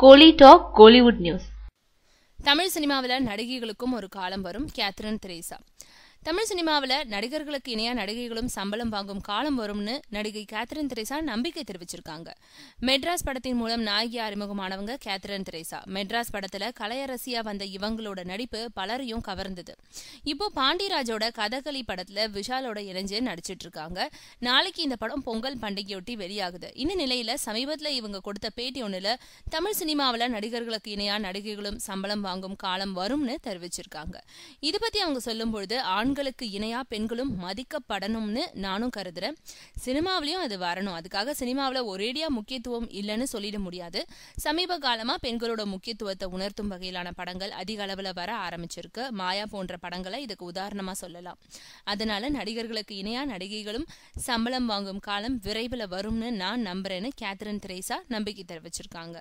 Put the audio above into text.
கோலி talk Kollywood news Tamil சினிமாவில் நடிகைகளுக்கும் ஒரு காலம் வரும் கேத்ரின் தெரேசா தமிழ் சினிமாவில் நடிகர்களுக்கு இணையா நடிகைகளும் சம்பளம் வாங்கும் காலம் வரும்னு நடிகை கேத்ரின் தெரேசா நம்பிக்கை தெரிவிச்சிருக்காங்க மெட்ராஸ் படத்தின் மூலம் நாயகி அறிமுகமானவங்க கேத்ரின் தெரேசா மெட்ராஸ் படத்துல கலையரசியா வந்த இவங்களோட நடிப்பு பலரையும் கவர்ந்தது இப்போ பாண்டியராஜோட கதகளி படத்துல விஷாலோட இணைஞ்சு நடிச்சிட்டு இருக்காங்க நாளைக்கு இந்த படம் பொங்கல் பண்டிகையொட்டி வெளியாகுது இந்த நிலையில சமீபத்துல இவங்க கொடுத்த பேட்டி ஒன்றில் தமிழ் சினிமாவில் நடிகர்களுக்கு இணையா நடிகைகளும் சம்பளம் வாங்கும் காலம் வரும்னு தெரிவிச்சிருக்காங்க இது பத்தி அவங்க சொல்லும் பொழுது ஆண் ஆண்களுக்கு இணையா பெண்களும் மதிக்கப்படணும்னு நானும் கருதுறேன் சினிமாவிலையும் அது வரணும் அதுக்காக சினிமாவில் ஒரேடியா முக்கியத்துவம் இல்லைன்னு சொல்லிட முடியாது சமீப காலமாக பெண்களோட முக்கியத்துவத்தை உணர்த்தும் வகையிலான படங்கள் அதிக அளவில் வர ஆரம்பிச்சிருக்கு மாயா போன்ற படங்களை இதுக்கு உதாரணமாக சொல்லலாம் அதனால நடிகர்களுக்கு இணையா நடிகைகளும் சம்பளம் வாங்கும் காலம் விரைவில் வரும்னு நான் நம்புறேன்னு கேத்ரின் திரேசா நம்பிக்கை தெரிவிச்சிருக்காங்க